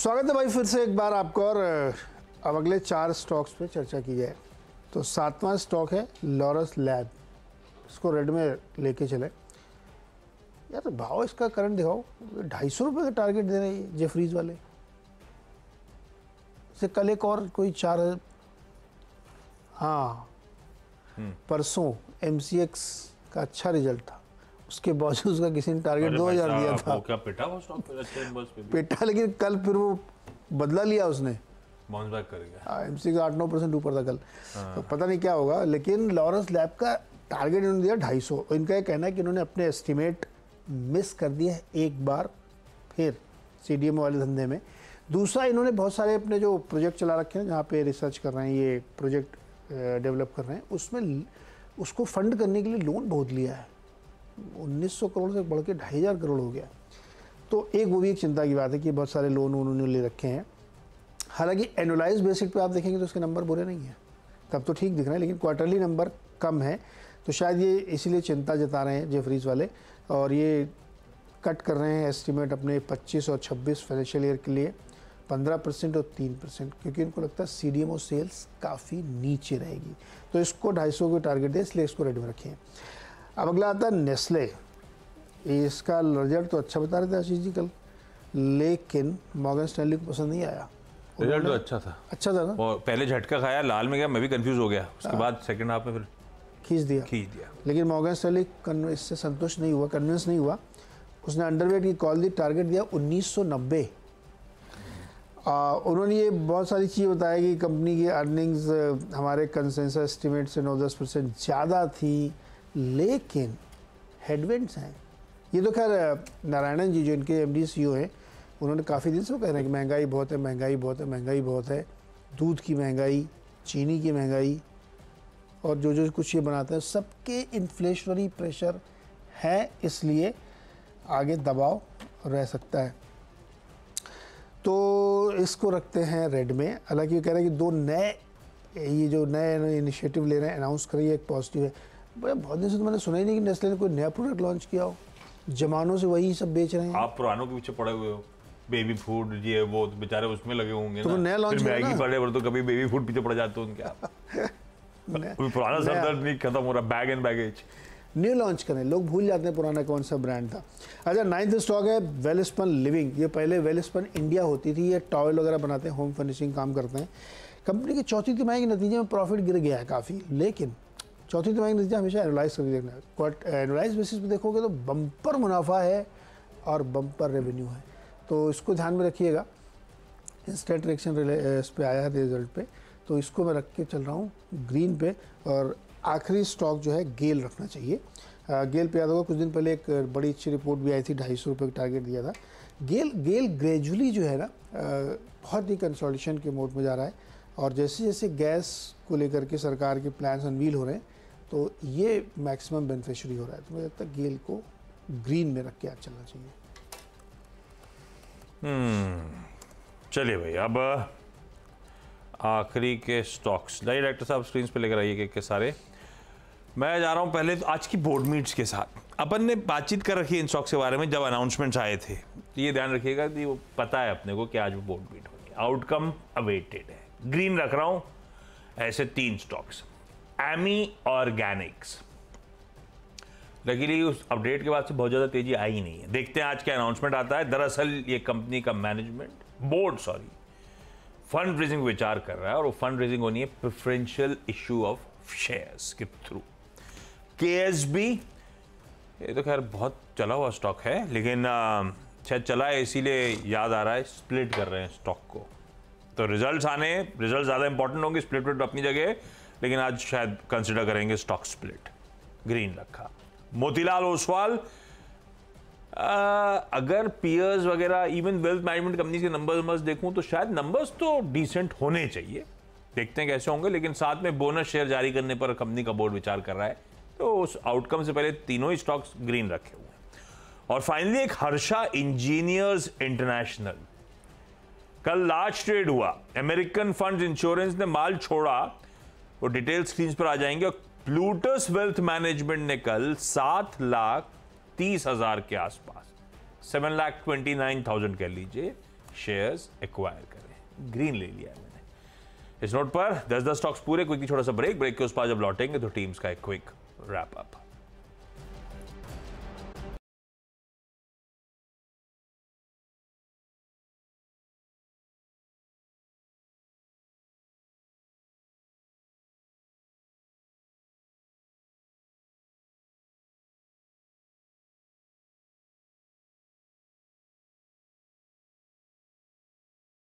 स्वागत है भाई फिर से एक बार आपको और अब अगले चार स्टॉक्स पे चर्चा की जाए तो सातवां स्टॉक है लॉरस लैब इसको रेड में लेके चले यार भाव इसका करंट दिखाओ ढाई सौ रुपये का टारगेट दे रहे हैं जेफरीज वाले से कल एक और कोई चार हाँ हम्म। परसों एम का अच्छा रिजल्ट था उसके बावजूद उसका किसी ने टारगेट दो हजार दिया था क्या पिटा वो स्टॉक पिटा लेकिन कल फिर वो बदला लिया उसने बाउंस हाँ, का आठ नौ परसेंट ऊपर था कल हाँ। तो पता नहीं क्या होगा लेकिन लॉरेंस लैब का टारगेट इन्होंने दिया ढाई सौ इनका यह कहना है कि इन्होंने अपने एस्टिमेट मिस कर दिया एक बार फिर सी डी वाले धंधे में दूसरा इन्होंने बहुत सारे अपने जो प्रोजेक्ट चला रखे हैं जहाँ पे रिसर्च कर रहे हैं ये प्रोजेक्ट डेवलप कर रहे हैं उसमें उसको फंड करने के लिए लोन बहुत लिया है सौ करोड़ से बढ़ के ढाई हज़ार करोड़ हो गया तो एक वो भी एक चिंता की बात है कि बहुत सारे लोन उन्होंने ले रखे हैं हालांकि एनुलाइज बेसिक पे आप देखेंगे तो उसके नंबर बुरे नहीं हैं तब तो ठीक दिख रहे हैं लेकिन क्वार्टरली नंबर कम है तो शायद ये इसीलिए चिंता जता रहे हैं जेफरीज वाले और ये कट कर रहे हैं एस्टिमेट अपने 25 और 26 फाइनेंशियल ईयर के लिए 15 परसेंट और 3 परसेंट क्योंकि इनको लगता है सी सेल्स काफ़ी नीचे रहेगी तो इसको ढाई सौ को टारगेट दें इसलिए इसको रेडी में रखें अब अगला आता है नेस्ले इसका रिजल्ट तो अच्छा बता रहे थे आशीष जी कल लेकिन मॉगन स्टैनली को पसंद नहीं आया रिजल्ट तो अच्छा था अच्छा था ना और पहले झटका खाया लाल में गया मैं भी कंफ्यूज हो गया उसके हाँ। बाद सेकंड हाफ में फिर खींच दिया खींच दिया लेकिन मॉगन स्टैनली इससे संतुष्ट नहीं हुआ कन्विंस नहीं हुआ उसने अंडरवेट की कॉल दी टारगेट दिया उन्नीस आ, उन्होंने ये बहुत सारी चीज़ें बताया कि कंपनी की अर्निंग्स हमारे कंसेंसस एस्टिमेट से नौ दस परसेंट ज़्यादा थी लेकिन हेडविंड्स हैं ये तो खैर नारायणन जी जो इनके एम डी सी ओ हैं उन्होंने काफ़ी दिन से कह रहे हैं कि महंगाई बहुत है महंगाई बहुत है महंगाई बहुत है दूध की महंगाई चीनी की महंगाई और जो जो कुछ ये बनाते हैं सबके इन्फ्लेशनरी प्रेशर है इसलिए आगे दबाव रह सकता है तो इसको रखते हैं रेड में हालांकि ये कह रहे हैं कि दो नए ये जो नए इनिशिएटिव ले रहे हैं अनाउंस करिए एक पॉजिटिव है बहुत दिन से तो मैंने सुना ही नहीं कि नेस्ले ने कोई नया प्रोडक्ट लॉन्च किया हो जमानों से वही सब बेच रहे हैं आप पुरानों के पीछे पड़े हुए हो बेबी फूड ये वो तो बेचारे उसमें लगे होंगे तो नया लॉन्च मैगी पड़े पर तो कभी बेबी फूड पीछे पड़ जाते हो उनके पुराना सर दर्द नहीं खत्म हो रहा bag and baggage new launch करें लोग भूल जाते हैं पुराना कौन सा ब्रांड था अच्छा नाइन्थ स्टॉक है वेलस्पन लिविंग ये पहले वेलस्पन इंडिया होती थी ये टॉयल वगैरह बनाते हैं होम फर्निशिंग काम करते हैं कंपनी की चौथी तिमाही के नतीजे में प्रॉफिट गिर गया है काफ़ी लेकिन चौथी तिमाही नतीजा हमेशा एनोलाइज करके देखना है क्वार्ट बेसिस पे देखोगे तो बम्पर मुनाफा है और बम्पर रेवेन्यू है तो इसको ध्यान में रखिएगा इंस्टेंट रिएक्शन इस पर आया है रिजल्ट पे तो इसको मैं रख के चल रहा हूँ ग्रीन पे और आखिरी स्टॉक जो है गेल रखना चाहिए गेल पे याद होगा कुछ दिन पहले एक बड़ी अच्छी रिपोर्ट भी आई थी ढाई सौ रुपये का टारगेट दिया था गेल गेल ग्रेजुअली जो है ना बहुत ही कंसोलिडेशन के मोड में जा रहा है और जैसे जैसे गैस को लेकर के सरकार के प्लान्स अनवील हो रहे हैं तो ये मैक्सिमम बेनिफिशरी हो रहा है तो मुझे लगता है गेल को ग्रीन में रख के आप चलना चाहिए हम्म, चलिए भाई अब आखिरी के स्टॉक्स डायरेक्टर साहब स्क्रीन पे लेकर आइए के सारे मैं जा रहा हूँ पहले तो आज की बोर्ड मीट्स के साथ अपन ने बातचीत कर रखी है इन स्टॉक्स के बारे में जब अनाउंसमेंट्स आए थे तो ये ध्यान रखिएगा कि वो पता है अपने को कि आज वो बोर्ड मीट होगी आउटकम अवेटेड है ग्रीन रख रहा हूँ ऐसे तीन स्टॉक्स एमी ऑर्गेनिक्स लगी उस अपडेट के बाद से बहुत ज़्यादा तेजी आई नहीं है देखते हैं आज क्या अनाउंसमेंट आता है दरअसल ये कंपनी का management board sorry fund raising विचार कर रहा है और वो फंड रेजिंग होनी है प्रिफरेंशियल इश्यू ऑफ शेयर्स के थ्रू के ये तो खैर बहुत चला हुआ स्टॉक है लेकिन शायद चला है इसीलिए याद आ रहा है स्प्लिट कर रहे हैं स्टॉक को तो रिजल्ट्स आने रिजल्ट ज़्यादा इंपॉर्टेंट होंगे स्प्लिट अपनी जगह लेकिन आज शायद कंसिडर करेंगे स्टॉक स्प्लिट ग्रीन रखा मोतीलाल ओसवाल अगर पीयर्स वगैरह इवन वेल्थ मैनेजमेंट कंपनीज के नंबर्स देखूं तो शायद नंबर्स तो डिसेंट होने चाहिए देखते हैं कैसे होंगे लेकिन साथ में बोनस शेयर जारी करने पर कंपनी का बोर्ड विचार कर रहा है तो उस आउटकम से पहले तीनों ही स्टॉक्स ग्रीन रखे हुए हैं और फाइनली एक हर्षा इंजीनियर्स इंटरनेशनल कल लार्ज ट्रेड हुआ अमेरिकन फंड इंश्योरेंस ने माल छोड़ा वो डिटेल स्क्रीन पर आ जाएंगे और प्लूटस वेल्थ मैनेजमेंट ने कल सात लाख तीस हजार के आसपास seven lakh twenty nine thousand कह लीजिए शेयर्स एक्वायर करें ग्रीन ले लिया मैंने इस नोट पर दस दस स्टॉक्स पूरे क्विकली छोटा सा ब्रेक ब्रेक के उस पास जब लौटेंगे तो टीम्स का एक क्विक रैप अप